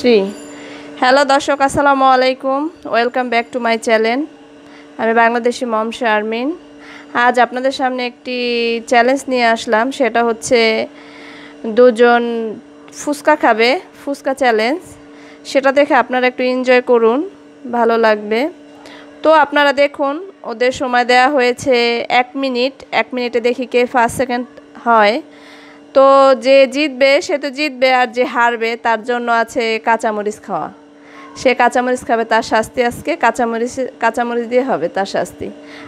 Three hello দর্শক আসসালামু আলাইকুম welcome back to my channel আমি বাংলাদেশি মম শারমিন আজ আপনাদের সামনে একটি চ্যালেঞ্জ নিয়ে আসলাম সেটা হচ্ছে দুজন ফুচকা খাবে ফুচকা চ্যালেঞ্জ সেটা দেখে আপনারা একটু এনজয় করুন ভালো লাগবে তো আপনারা দেখুন ওদের সময় দেয়া হয়েছে এক মিনিট এক মিনিটে দেখি কে ফার্স্ট সেকেন্ড হয় তো যে জিতবে সে তো জিতবে আর যে হারবে তার জন্য আছে কাঁচামরিচ খাওয়া সে কাঁচামরিচ খাবে তার শাস্তি আজকে কাঁচামরিচ কাঁচামরিচ দিয়ে হবে তার শাস্তি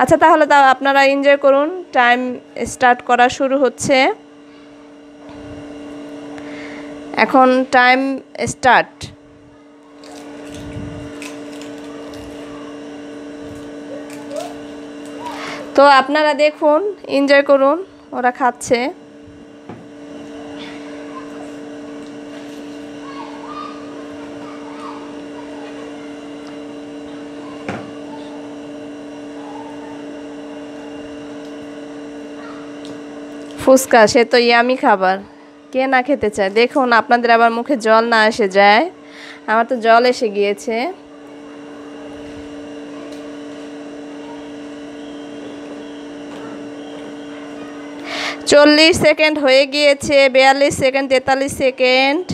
আচ্ছা তাহলে তা আপনারা এনজয় করুন টাইম স্টার্ট করা শুরু হচ্ছে এখন টাইম স্টার্ট তো আপনারা দেখুন এনজয় করুন ওরা খাচ্ছে ফুচকা সে তো ইয়ামি খাবার কে না খেতে চায় দেখুন আপনাদের আবার মুখে জল না এসে যায় আমার তো জল এসে গিয়েছে চল্লিশ সেকেন্ড হয়ে গিয়েছে বিয়াল্লিশ সেকেন্ড তেতাল্লিশ সেকেন্ড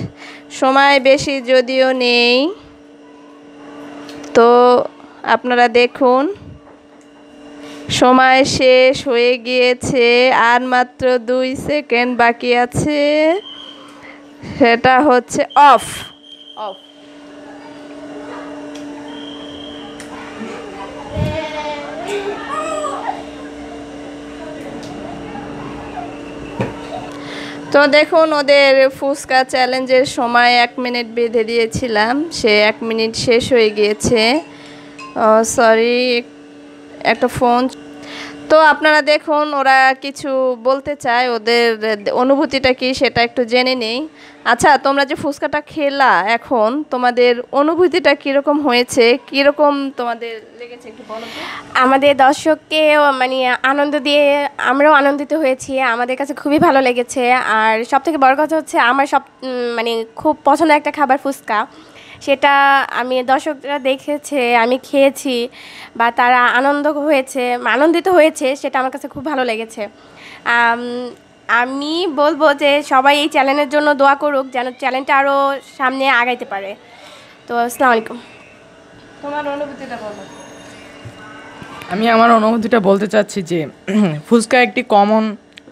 সময় বেশি যদিও নেই তো আপনারা দেখুন সময় শেষ হয়ে গিয়েছে আর মাত্র দুই সেকেন্ড বাকি আছে সেটা হচ্ছে অফ অফ তো দেখুন ওদের ফুচকা চ্যালেঞ্জের সময় এক মিনিট বেঁধে দিয়েছিলাম সে এক মিনিট শেষ হয়ে গিয়েছে সরি একটা ফোন তো আপনারা দেখুন ওরা কিছু বলতে চায় ওদের অনুভূতিটা কি সেটা একটু জেনে নেই আচ্ছা তোমরা যে ফুচকাটা খেলা এখন তোমাদের অনুভূতিটা কীরকম হয়েছে কীরকম তোমাদের লেগেছে আমাদের দর্শককে মানে আনন্দ দিয়ে আমরাও আনন্দিত হয়েছি আমাদের কাছে খুবই ভালো লেগেছে আর সব থেকে বড় কথা হচ্ছে আমার সব মানে খুব পছন্দের একটা খাবার ফুচকা সেটা আমি দর্শকরা দেখেছে আমি খেয়েছি বা তারা আনন্দ হয়েছে আনন্দিত হয়েছে সেটা আমার কাছে খুব ভালো লেগেছে আমি বলবো যে সবাই এই চ্যানেলের জন্য দোয়া করুক যেন চ্যানেলটা আরও সামনে আগাইতে পারে তো আসসালামু আলাইকুম তোমার অনুভূতিটা বলো আমি আমার অনুভূতিটা বলতে চাচ্ছি যে ফুচকা একটি কমন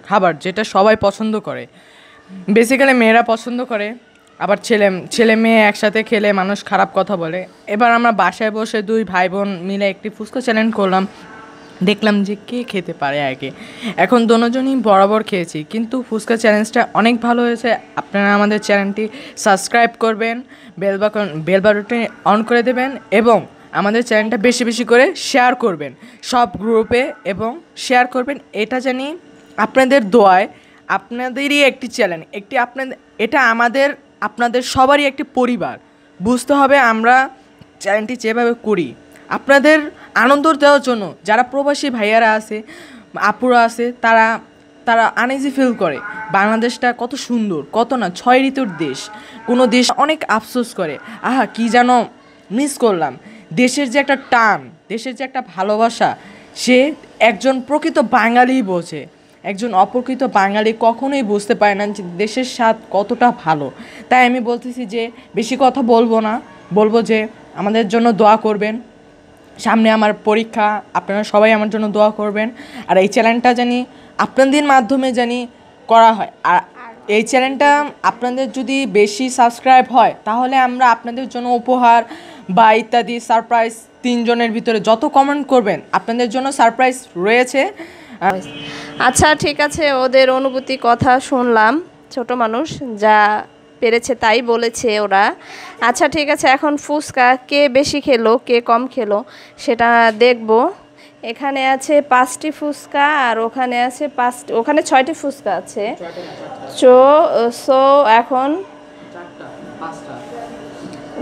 খাবার যেটা সবাই পছন্দ করে বেসিক্যালি মেয়েরা পছন্দ করে আবার ছেলে ছেলে মেয়ে একসাথে খেলে মানুষ খারাপ কথা বলে এবার আমরা বাসায় বসে দুই ভাই বোন মিলে একটি ফুচকা চ্যালেঞ্জ করলাম দেখলাম যে কে খেতে পারে আগে এখন দোনোজনই বরাবর খেয়েছি কিন্তু ফুচকা চ্যালেঞ্জটা অনেক ভালো হয়েছে আপনারা আমাদের চ্যানেলটি সাবস্ক্রাইব করবেন বেল বাকন বেল বাটনটি অন করে দেবেন এবং আমাদের চ্যানেলটা বেশি বেশি করে শেয়ার করবেন সব গ্রুপে এবং শেয়ার করবেন এটা জানি আপনাদের দোয়ায় আপনাদেরই একটি চ্যানেল একটি আপনাদের এটা আমাদের আপনাদের সবারই একটি পরিবার বুঝতে হবে আমরা চ্যানেলটি যেভাবে করি আপনাদের আনন্দ দেওয়ার জন্য যারা প্রবাসী ভাইয়ারা আছে আপুরা আছে তারা তারা আনেজি ফিল করে বাংলাদেশটা কত সুন্দর কত না ছয় ঋতুর দেশ কোনো দেশ অনেক আফসোস করে আহা কি যেন মিস করলাম দেশের যে একটা টান দেশের যে একটা ভালোবাসা সে একজন প্রকৃত বাঙালিই বোঝে একজন অপরকৃত বাঙালি কখনোই বুঝতে পারে না যে দেশের স্বাদ কতটা ভালো তাই আমি বলতেছি যে বেশি কথা বলবো না বলবো যে আমাদের জন্য দোয়া করবেন সামনে আমার পরীক্ষা আপনারা সবাই আমার জন্য দোয়া করবেন আর এই চ্যানেলটা জানি আপনাদের মাধ্যমে জানি করা হয় আর এই চ্যানেলটা আপনাদের যদি বেশি সাবস্ক্রাইব হয় তাহলে আমরা আপনাদের জন্য উপহার বা ইত্যাদি সারপ্রাইজ তিনজনের ভিতরে যত কমেন্ট করবেন আপনাদের জন্য সারপ্রাইজ রয়েছে আচ্ছা ঠিক আছে ওদের অনুভূতি কথা শুনলাম ছোট মানুষ যা পেরেছে তাই বলেছে ওরা আচ্ছা ঠিক আছে এখন ফুচকা কে বেশি খেলো কে কম খেলো সেটা দেখব এখানে আছে পাঁচটি ফুচকা আর ওখানে আছে পাঁচটি ওখানে ছয়টি ফুচকা আছে চো সো এখন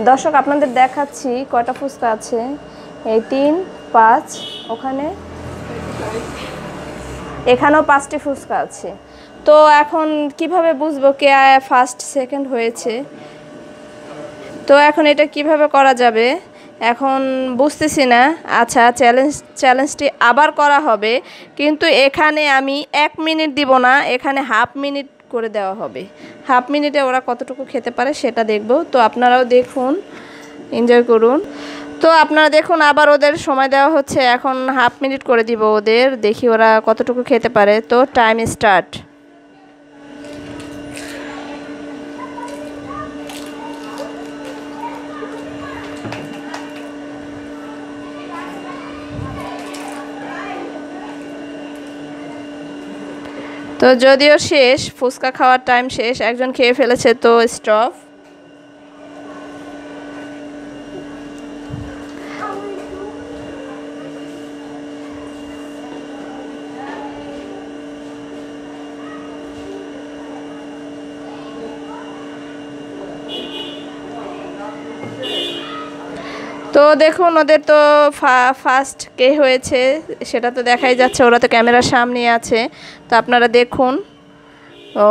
দর্শক আপনাদের দেখাচ্ছি কয়টা ফুচকা আছে এই তিন পাঁচ ওখানে এখানেও পাঁচটি ফুচকা আছে তো এখন কিভাবে বুঝবো কে ফার্স্ট সেকেন্ড হয়েছে তো এখন এটা কিভাবে করা যাবে এখন বুঝতেছি না আচ্ছা চ্যালেঞ্জ চ্যালেঞ্জটি আবার করা হবে কিন্তু এখানে আমি এক মিনিট দিব না এখানে হাফ মিনিট করে দেওয়া হবে হাফ মিনিটে ওরা কতটুকু খেতে পারে সেটা দেখব তো আপনারাও দেখুন এনজয় করুন তো আপনারা দেখুন আবার ওদের সময় দেওয়া হচ্ছে এখন হাফ মিনিট করে দিব ওদের দেখি ওরা কতটুকু খেতে পারে তো টাইম স্টার্ট তো যদিও শেষ ফুচকা খাওয়ার টাইম শেষ একজন খেয়ে ফেলেছে তো স্টপ তো দেখুন ওদের তো ফার্স্ট কে হয়েছে সেটা তো দেখাই যাচ্ছে ওরা তো ক্যামেরার সামনে আছে তো আপনারা দেখুন ও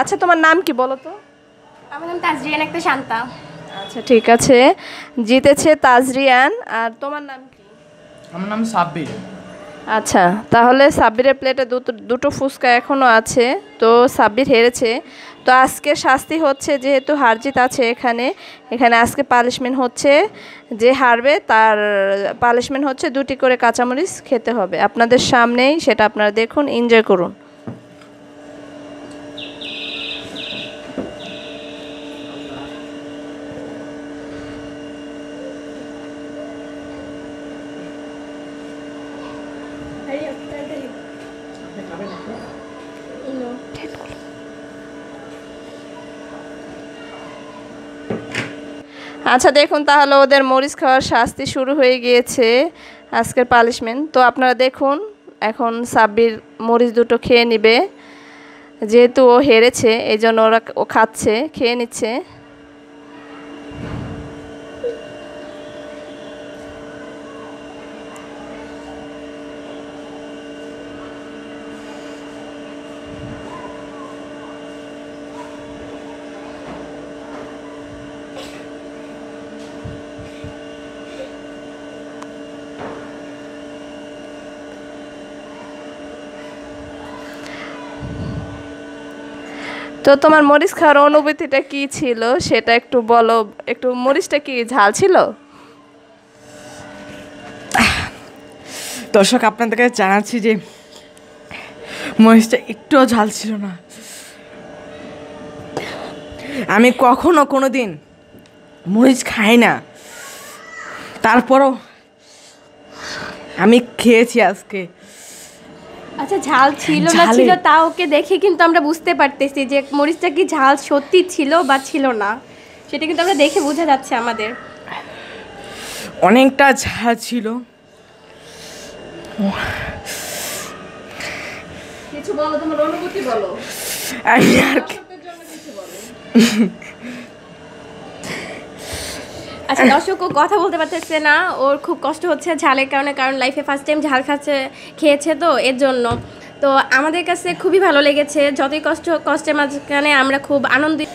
আচ্ছা তোমার নাম কি বলো তো আমার নাম তাজরিয়ান একটা শান্তা আচ্ছা ঠিক আছে জিতেছে তাজরিয়ান আর তোমার নাম কি আমার নাম সাব্বির আচ্ছা তাহলে সাব্বিরের প্লেটে দুটো দুটো ফুচকা এখনও আছে তো সাব্বির হেরেছে তো আজকে শাস্তি হচ্ছে যেহেতু হারজিত আছে এখানে এখানে আজকে পালিশমেন্ট হচ্ছে যে হারবে তার পালিশমেন্ট হচ্ছে দুটি করে কাঁচামরিচ খেতে হবে আপনাদের সামনেই সেটা আপনারা দেখুন এনজয় করুন আচ্ছা দেখুন তাহলে ওদের মরিচ খাওয়ার শাস্তি শুরু হয়ে গিয়েছে আজকের পালিশমেন্ট তো আপনারা দেখুন এখন সাব্বির মরিচ দুটো খেয়ে নিবে যেহেতু ও হেরেছে এই জন্য ওরা ও খাচ্ছে খেয়ে নিচ্ছে তো তোমার মরিচ খাওয়ার অনুভূতিটা কি ছিল সেটা একটু বলো একটু মরিচটা কি ঝাল ছিল দর্শক আপনাদের কাছে জানাচ্ছি যে মরিচটা একটুও ঝাল ছিল না আমি কখনো কোনো দিন মরিচ খাই না তারপরও আমি খেয়েছি আজকে আচ্ছা ঝাল ছিল না ছিল তা ওকে দেখে কিন্তু আমরা বুঝতে পারতেছি যে মরিচটা কি ঝাল সত্যি ছিল বা ছিল না সেটা কিন্তু আমরা দেখে বোঝা যাচ্ছে আমাদের অনেকটা ঝাল ছিল কিছু বলো তোমার অনুভূতি বলো আমি আর আচ্ছা দর্শকও কথা বলতে পারতেছে না ওর খুব কষ্ট হচ্ছে ঝালের কারণে কারণ লাইফে ফার্স্ট টাইম ঝাল খাচ্ছে খেয়েছে তো এর জন্য তো আমাদের কাছে খুবই ভালো লেগেছে যতই কষ্ট কষ্টের মাঝখানে আমরা খুব আনন্দিত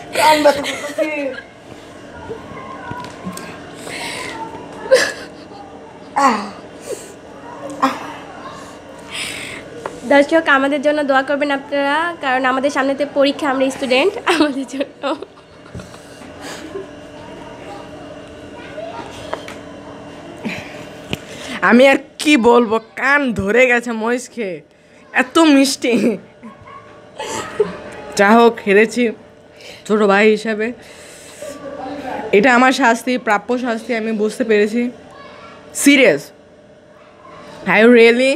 দর্শক আমাদের জন্য দোয়া করবেন আপনারা কারণ আমাদের সামনেতে পরীক্ষা আমরা স্টুডেন্ট আমাদের জন্য আমি আর কি বলবো কান ধরে গেছে মহিষকে এত মিষ্টি যা হোক হেরেছি ছোটো ভাই হিসাবে এটা আমার শাস্তি প্রাপ্য শাস্তি আমি বুঝতে পেরেছি সিরিয়াস আই রিয়েলি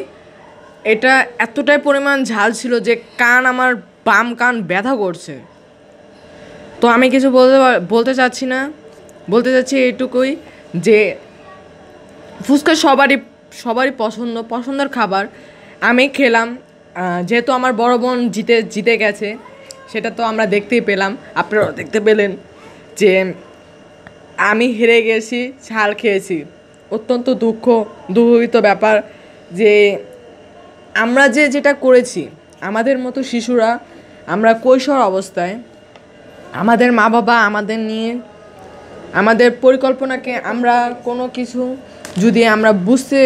এটা এতটাই পরিমাণ ঝাল ছিল যে কান আমার বাম কান ব্যথা করছে তো আমি কিছু বলতে বলতে চাচ্ছি না বলতে চাচ্ছি এটুকুই যে ফুচকা সবারই সবারই পছন্দ পছন্দের খাবার আমি খেলাম যেহেতু আমার বড় বোন জিতে জিতে গেছে সেটা তো আমরা দেখতেই পেলাম আপনারাও দেখতে পেলেন যে আমি হেরে গেছি ঝাল খেয়েছি অত্যন্ত দুঃখ দুঃখিত ব্যাপার যে আমরা যে যেটা করেছি আমাদের মতো শিশুরা আমরা কৈশোর অবস্থায় আমাদের মা বাবা আমাদের নিয়ে আমাদের পরিকল্পনাকে আমরা কোনো কিছু যদি আমরা বুঝতে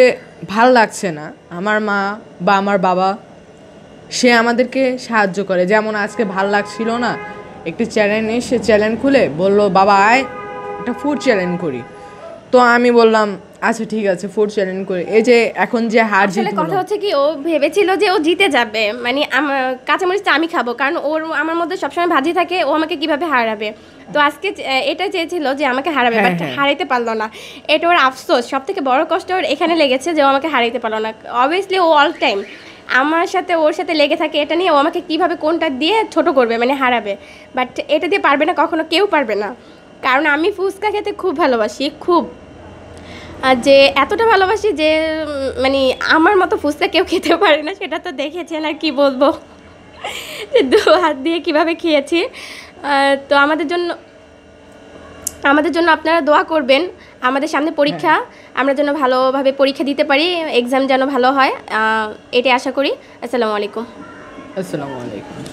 ভালো লাগছে না আমার মা বা আমার বাবা সে আমাদেরকে সাহায্য করে যেমন আজকে ভাল লাগছিল না একটি চ্যানেল নিয়ে সে চ্যানেল খুলে বলল বাবা আয় একটা ফুড চ্যালেঞ্জ করি তো আমি বললাম আচ্ছা ঠিক আছে ফোর চ্যালেঞ্জ করে এই যে এখন যে হার জিত আসলে কথা হচ্ছে কি ও ভেবেছিল যে ও জিতে যাবে মানে আমার কাঁচামরিচটা আমি খাবো কারণ ওর আমার মধ্যে সবসময় ভাজি থাকে ও আমাকে কিভাবে হারাবে তো আজকে এটা চেয়েছিল যে আমাকে হারাবে বাট হ্যাঁ, হ্যাঁ। হারাইতে পারলো না এটা ওর আফসোস সব থেকে বড় কষ্ট ওর এখানে লেগেছে যে ও আমাকে হারাইতে পারলো না অবভিয়াসলি ও অল টাইম আমার সাথে ওর সাথে লেগে থাকে এটা নিয়ে ও আমাকে কিভাবে কোনটা দিয়ে ছোট করবে মানে হারাবে বাট এটা দিয়ে পারবে না কখনো কেউ পারবে না কারণ আমি ফুচকা খেতে খুব ভালোবাসি খুব যে এতটা ভালোবাসি যে মানে আমার মতো ফুচকা কেউ খেতে পারে না সেটা তো দেখেছেন আর কি বলবো যে দু হাত দিয়ে কিভাবে খেয়েছি তো আমাদের জন্য আমাদের জন্য আপনারা দোয়া করবেন আমাদের সামনে পরীক্ষা হ্যাঁ। আমরা যেন ভালোভাবে পরীক্ষা দিতে পারি এক্সাম যেন ভালো হয় এটাই আশা করি আসসালামু আলাইকুম আসসালামু আলাইকুম